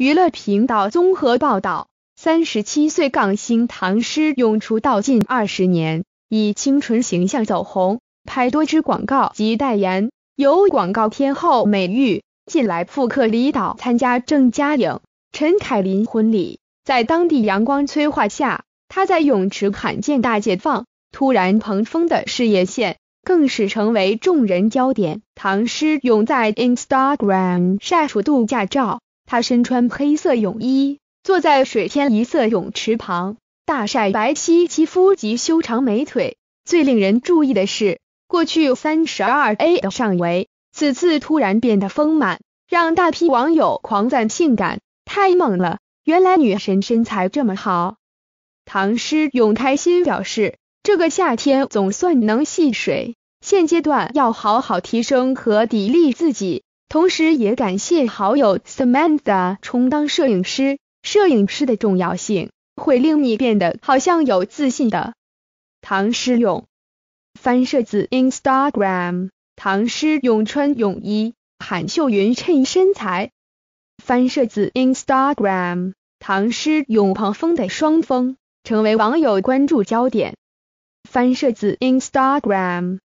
娱乐频道综合报道：三十七岁港星唐诗咏出道近二十年，以清纯形象走红，拍多支广告及代言。有广告天后美玉近来复刻李导参加郑嘉颖、陈凯琳婚礼，在当地阳光催化下，她在泳池罕见大解放，突然蓬风的事业线更是成为众人焦点。唐诗咏在 Instagram 晒出度假照。她身穿黑色泳衣，坐在水天一色泳池旁，大晒白皙肌肤及修长美腿。最令人注意的是，过去三十二 A 的上围，此次突然变得丰满，让大批网友狂赞性感太猛了。原来女神身材这么好。唐诗咏开心表示，这个夏天总算能戏水，现阶段要好好提升和砥砺自己。同时也感谢好友 Samantha 充当摄影师。摄影师的重要性会令你变得好像有自信的。唐诗咏翻摄自 Instagram，唐诗咏穿泳衣，韩秀云衬身材。翻摄自 Instagram，唐诗咏狂风的双峰成为网友关注焦点。翻摄自 Instagram。